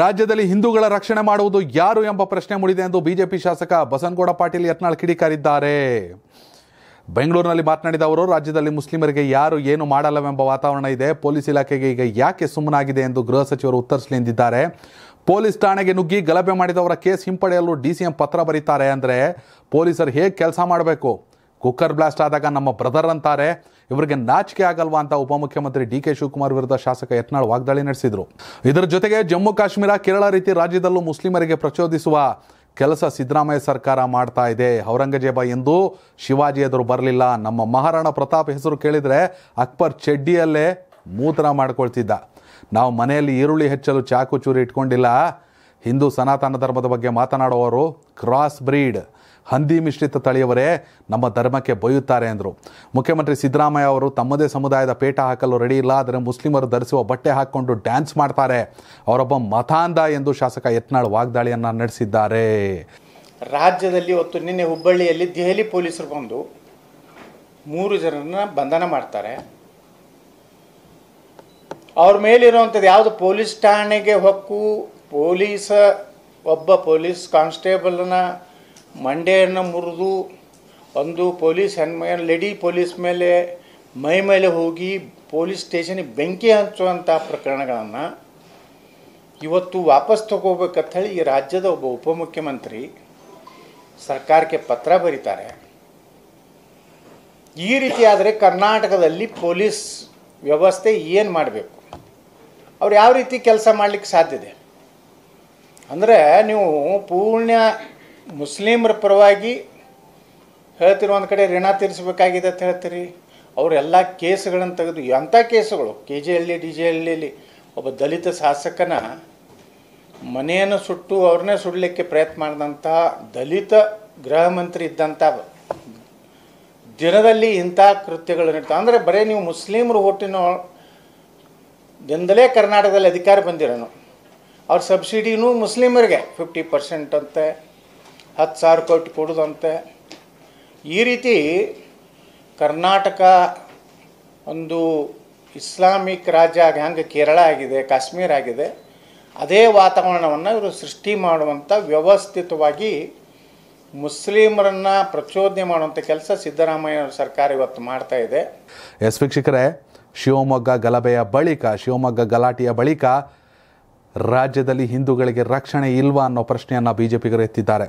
ರಾಜ್ಯದಲ್ಲಿ ಹಿಂದೂಗಳ ರಕ್ಷಣೆ ಮಾಡುವುದು ಯಾರು ಎಂಬ ಪ್ರಶ್ನೆ ಮೂಡಿದೆ ಎಂದು ಬಿಜೆಪಿ ಶಾಸಕ ಬಸನಗೌಡ ಪಾಟೀಲ್ ಯತ್ನಾಳ್ ಕಿಡಿಕಾರಿದ್ದಾರೆ ಬೆಂಗಳೂರಿನಲ್ಲಿ ಮಾತನಾಡಿದ ಅವರು ರಾಜ್ಯದಲ್ಲಿ ಮುಸ್ಲಿಮರಿಗೆ ಯಾರು ಏನು ಮಾಡಲ್ಲವೆಂಬ ವಾತಾವರಣ ಇದೆ ಪೊಲೀಸ್ ಇಲಾಖೆಗೆ ಈಗ ಯಾಕೆ ಸುಮ್ಮನಾಗಿದೆ ಎಂದು ಗೃಹ ಸಚಿವರು ಉತ್ತರಿಸಲಿ ಎಂದಿದ್ದಾರೆ ಪೊಲೀಸ್ ಠಾಣೆಗೆ ನುಗ್ಗಿ ಗಲಭೆ ಮಾಡಿದವರ ಕೇಸ್ ಹಿಂಪಡೆಯಲು ಡಿ ಸಿ ಎಂ ಪತ್ರ ಬರೀತಾರೆ ಅಂದರೆ ಪೊಲೀಸರು ಹೇಗೆ ಕೆಲಸ ಮಾಡಬೇಕು ಕುಕ್ಕರ್ ಬ್ಲಾಸ್ಟ್ ಆದಾಗ ನಮ್ಮ ಬ್ರದರ್ ಅಂತಾರೆ ಇವರಿಗೆ ನಾಚಿಕೆ ಆಗಲ್ವಾ ಅಂತ ಉಪಮುಖ್ಯಮಂತ್ರಿ ಡಿ ಕೆ ಶಿವಕುಮಾರ್ ವಿರುದ್ಧ ಶಾಸಕ ಯತ್ನಾಳ್ ವಾಗ್ದಾಳಿ ನಡೆಸಿದರು ಇದರ ಜೊತೆಗೆ ಜಮ್ಮು ಕಾಶ್ಮೀರ ಕೇರಳ ರೀತಿ ರಾಜ್ಯದಲ್ಲೂ ಮುಸ್ಲಿಮರಿಗೆ ಪ್ರಚೋದಿಸುವ ಕೆಲಸ ಸಿದ್ದರಾಮಯ್ಯ ಸರ್ಕಾರ ಮಾಡ್ತಾ ಇದೆ ಔರಂಗಜೇಬ ಎಂದು ಶಿವಾಜಿ ಎದುರು ಬರಲಿಲ್ಲ ನಮ್ಮ ಮಹಾರಾಣ ಪ್ರತಾಪ್ ಹೆಸರು ಕೇಳಿದರೆ ಅಕ್ಬರ್ ಚೆಡ್ಡಿಯಲ್ಲೇ ಮೂತ್ರ ಮಾಡ್ಕೊಳ್ತಿದ್ದ ನಾವು ಮನೆಯಲ್ಲಿ ಈರುಳ್ಳಿ ಹೆಚ್ಚಲು ಚಾಕು ಚೂರಿ ಇಟ್ಕೊಂಡಿಲ್ಲ ಹಿಂದೂ ಸನಾತನ ಧರ್ಮದ ಬಗ್ಗೆ ಮಾತನಾಡುವವರು ಕ್ರಾಸ್ ಬ್ರೀಡ್ ಹಂದಿ ಮಿಶ್ರಿತ ತಳಿಯವರೇ ನಮ್ಮ ಧರ್ಮಕ್ಕೆ ಬೊಯ್ಯುತ್ತಾರೆ ಎಂದರು ಮುಖ್ಯಮಂತ್ರಿ ಸಿದ್ದರಾಮಯ್ಯ ಅವರು ತಮ್ಮದೇ ಸಮುದಾಯದ ಪೇಟ ಹಾಕಲು ರೆಡಿ ಇಲ್ಲ ಆದರೆ ಮುಸ್ಲಿಮರು ಧರಿಸುವ ಬಟ್ಟೆ ಹಾಕ್ಕೊಂಡು ಡ್ಯಾನ್ಸ್ ಮಾಡ್ತಾರೆ ಅವರೊಬ್ಬ ಮತಾಂಧ ಎಂದು ಶಾಸಕ ಯತ್ನಾಳ್ ವಾಗ್ದಾಳಿಯನ್ನು ನಡೆಸಿದ್ದಾರೆ ರಾಜ್ಯದಲ್ಲಿ ಹೊತ್ತು ನಿನ್ನೆ ಹುಬ್ಬಳ್ಳಿಯಲ್ಲಿ ದೆಹಲಿ ಪೊಲೀಸರು ಬಂದು ಮೂರು ಜನರನ್ನ ಬಂಧನ ಮಾಡ್ತಾರೆ ಅವ್ರ ಮೇಲಿರುವಂಥದ್ದು ಯಾವುದು ಪೊಲೀಸ್ ಠಾಣೆಗೆ ಹೊಕ್ಕು ಪೊಲೀಸ ಒಬ್ಬ ಪೊಲೀಸ್ ಕಾನ್ಸ್ಟೇಬಲ್ನ ಮಂಡೆಯನ್ನು ಮುರಿದು ಒಂದು ಪೊಲೀಸ್ ಹೆಣ್ಮಗನ ಲೇಡಿ ಪೊಲೀಸ್ ಮೇಲೆ ಮೈ ಮೇಲೆ ಹೋಗಿ ಪೊಲೀಸ್ ಸ್ಟೇಷನಿಗೆ ಬೆಂಕಿ ಹಂಚುವಂಥ ಪ್ರಕರಣಗಳನ್ನು ಇವತ್ತು ವಾಪಸ್ ತಗೋಬೇಕಂತ ಹೇಳಿ ಈ ರಾಜ್ಯದ ಒಬ್ಬ ಉಪಮುಖ್ಯಮಂತ್ರಿ ಸರ್ಕಾರಕ್ಕೆ ಪತ್ರ ಬರೀತಾರೆ ಈ ರೀತಿ ಆದರೆ ಕರ್ನಾಟಕದಲ್ಲಿ ಪೊಲೀಸ್ ವ್ಯವಸ್ಥೆ ಏನು ಮಾಡಬೇಕು ಅವ್ರು ಯಾವ ರೀತಿ ಕೆಲಸ ಮಾಡಲಿಕ್ಕೆ ಇದೆ ಅಂದರೆ ನೀವು ಪೂರ್ಣ ಮುಸ್ಲಿಮರ ಪರವಾಗಿ ಹೇಳ್ತಿರೋ ಒಂದು ಕಡೆ ಋಣ ತೀರಿಸಬೇಕಾಗಿದೆ ಅಂತ ಹೇಳ್ತೀರಿ ಅವರೆಲ್ಲ ಕೇಸುಗಳನ್ನು ತೆಗೆದು ಎಂಥ ಕೇಸುಗಳು K J Halli D J ಹಳ್ಳಿಯಲ್ಲಿ ಒಬ್ಬ ದಲಿತ ಶಾಸಕನ ಮನೆಯನ್ನು ಸುಟ್ಟು ಅವ್ರನ್ನೇ ಸುಡಲಿಕ್ಕೆ ಪ್ರಯತ್ನ ಮಾಡಿದಂಥ ದಲಿತ ಗೃಹ ಮಂತ್ರಿ ಇದ್ದಂಥ ದಿನದಲ್ಲಿ ಇಂಥ ಕೃತ್ಯಗಳು ನಡೀತಾವೆ ಅಂದರೆ ಬರೀ ನೀವು ಮುಸ್ಲಿಮರು ಹುಟ್ಟಿನ ದಿನದಲ್ಲೇ ಕರ್ನಾಟಕದಲ್ಲಿ ಅಧಿಕಾರ ಬಂದಿರೋನು ಅವ್ರ ಸಬ್ಸಿಡಿನೂ ಮುಸ್ಲಿಮರಿಗೆ ಫಿಫ್ಟಿ ಪರ್ಸೆಂಟ್ ಅಂತೆ ಹತ್ತು ಸಾವಿರ ಕೊಟ್ಟು ಕೊಡೋದಂತೆ ಈ ರೀತಿ ಕರ್ನಾಟಕ ಒಂದು ಇಸ್ಲಾಮಿಕ್ ರಾಜ್ಯ ಆಗಿ ಕೇರಳ ಆಗಿದೆ ಕಾಶ್ಮೀರ ಆಗಿದೆ ಅದೇ ವಾತಾವರಣವನ್ನು ಇವರು ಸೃಷ್ಟಿ ಮಾಡುವಂಥ ವ್ಯವಸ್ಥಿತವಾಗಿ ಮುಸ್ಲಿಮರನ್ನು ಪ್ರಚೋದನೆ ಮಾಡುವಂಥ ಕೆಲಸ ಸಿದ್ದರಾಮಯ್ಯ ಸರ್ಕಾರ ಇವತ್ತು ಮಾಡ್ತಾ ಇದೆ ಎಸ್ ವೀಕ್ಷಕರೇ ಶಿವಮೊಗ್ಗ ಗಲಭೆಯ ಬಳಿಕ ಶಿವಮೊಗ್ಗ ಗಲಾಟೆಯ ಬಳಿಕ ರಾಜ್ಯದಲ್ಲಿ ಹಿಂದೂಗಳಿಗೆ ರಕ್ಷಣೆ ಇಲ್ವಾ ಅನ್ನೋ ಪ್ರಶ್ನೆಯನ್ನು ಬಿಜೆಪಿಗಳು ಎತ್ತಿದ್ದಾರೆ